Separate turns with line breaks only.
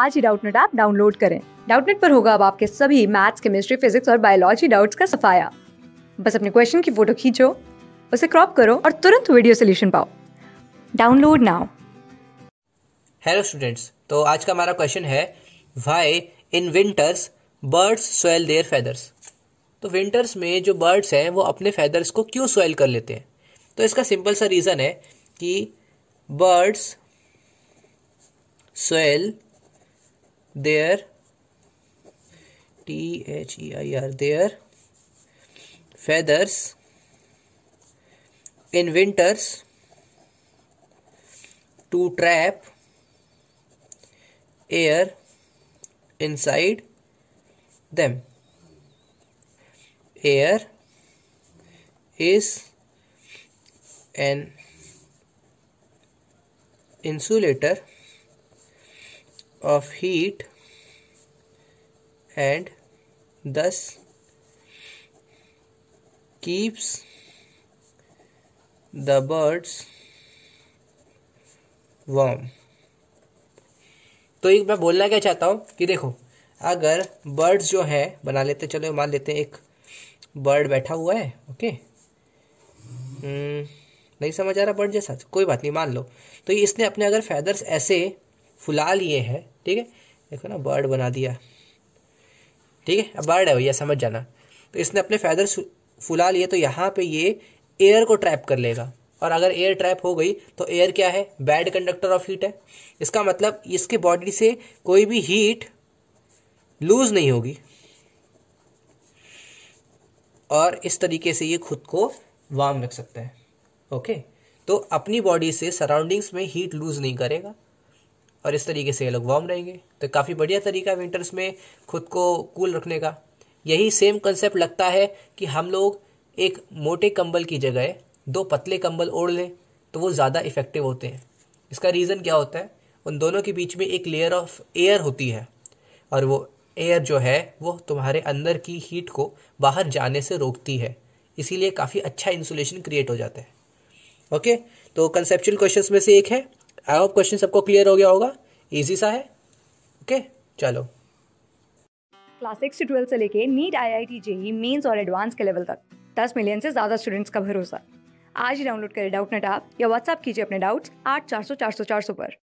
आज ही Doubtnut app download करें डाउटनेट पर होगा अब आपके सभी मैथ्स केमिस्ट्री फिजिक्स और बायोलॉजी डाउट्स का सफाया बस अपने क्वेश्चन की फोटो खींचो उसे क्रॉप करो और तुरंत वीडियो सोल्यूशन पाओ डाउनलोड नाउ
हेलो स्टूडेंट्स तो आज का हमारा क्वेश्चन है why in winters birds swell their feathers तो विंटर्स में जो बर्ड्स हैं वो अपने फेदर्स को क्यों स्वेल कर लेते हैं तो इसका सिंपल सा रीज़न है कि birds swell their T H E I R their feathers in winters to trap air inside them. Air is an insulator of heat and thus keeps the birds warm तो एक मैं बोलना क्या चाहता हूँ कि देखो अगर बर्ड्स जो है बना लेते चलो मान लेते हैं एक बर्ड बैठा हुआ है ओके हम्म, नहीं समझ आ रहा बर्ड जैसा कोई बात नहीं मान लो तो इसने अपने अगर फैदर्स ऐसे फुला लिए हैं ठीक है देखो ना बर्ड बना दिया ठीक है अब बर्ड है भैया समझ जाना तो इसने अपने फैदर फुला लिए तो यहाँ पे ये एयर को ट्रैप कर लेगा और अगर एयर ट्रैप हो गई तो एयर क्या है बैड कंडक्टर ऑफ हीट है इसका मतलब इसके बॉडी से कोई भी हीट लूज नहीं होगी और इस तरीके से ये खुद को वार्म रख सकता है ओके तो अपनी बॉडी से सराउंडिंग्स में हीट लूज नहीं करेगा और इस तरीके से ये लोग वार्म रहेंगे तो काफ़ी बढ़िया तरीका है विंटर्स में खुद को कूल रखने का यही सेम कंसेप्ट लगता है कि हम लोग एक मोटे कंबल की जगह दो पतले कंबल ओढ़ लें तो वो ज़्यादा इफेक्टिव होते हैं इसका रीज़न क्या होता है उन दोनों के बीच में एक लेयर ऑफ एयर होती है और वो एयर जो है वो तुम्हारे अंदर की हीट को बाहर जाने से रोकती है इसीलिए काफ़ी अच्छा इंसुलेशन क्रिएट हो जाता है ओके तो कंसेप्चुअल क्वेश्चंस में से एक है आई होप क्वेश्चन सबको क्लियर हो गया होगा इजी सा है ओके okay? चलो
क्लास सिक्स से ट्वेल्थ से लेके NEET I I T JEE mains और एडवांस के लेवल तक दस मिलियन से ज़्यादा स्टूडेंट्स का भरोसा आज ही डाउनलोड करें डाउट नेट आप या व्हाट्सअप कीजिए अपने डाउट्स आठ चार सौ चार सौ चार सौ पर